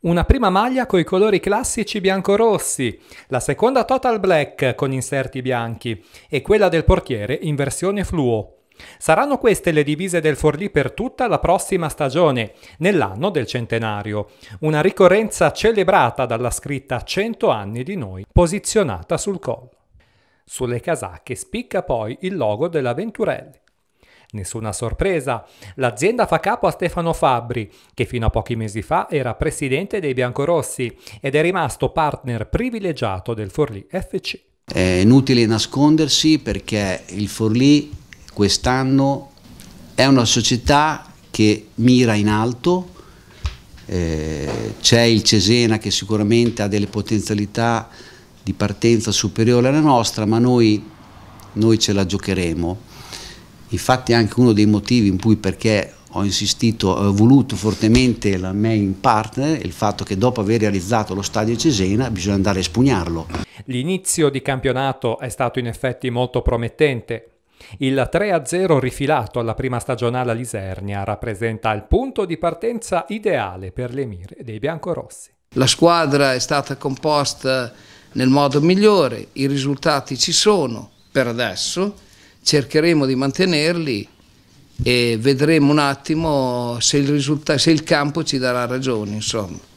una prima maglia con i colori classici bianco-rossi, la seconda total black con inserti bianchi e quella del portiere in versione fluo. Saranno queste le divise del Forlì per tutta la prossima stagione, nell'anno del centenario, una ricorrenza celebrata dalla scritta 100 anni di noi, posizionata sul collo. Sulle casacche spicca poi il logo della Venturelli. Nessuna sorpresa, l'azienda fa capo a Stefano Fabbri, che fino a pochi mesi fa era presidente dei Biancorossi ed è rimasto partner privilegiato del Forlì FC. È inutile nascondersi perché il Forlì quest'anno è una società che mira in alto, eh, c'è il Cesena che sicuramente ha delle potenzialità di partenza superiore alla nostra, ma noi, noi ce la giocheremo infatti anche uno dei motivi in cui perché ho insistito, ho voluto fortemente la main partner, il fatto che dopo aver realizzato lo stadio Cesena bisogna andare a espugnarlo. L'inizio di campionato è stato in effetti molto promettente. Il 3-0 rifilato alla prima stagionale a Lisernia rappresenta il punto di partenza ideale per le dei biancorossi. La squadra è stata composta nel modo migliore, i risultati ci sono per adesso, cercheremo di mantenerli e vedremo un attimo se il, se il campo ci darà ragione. Insomma.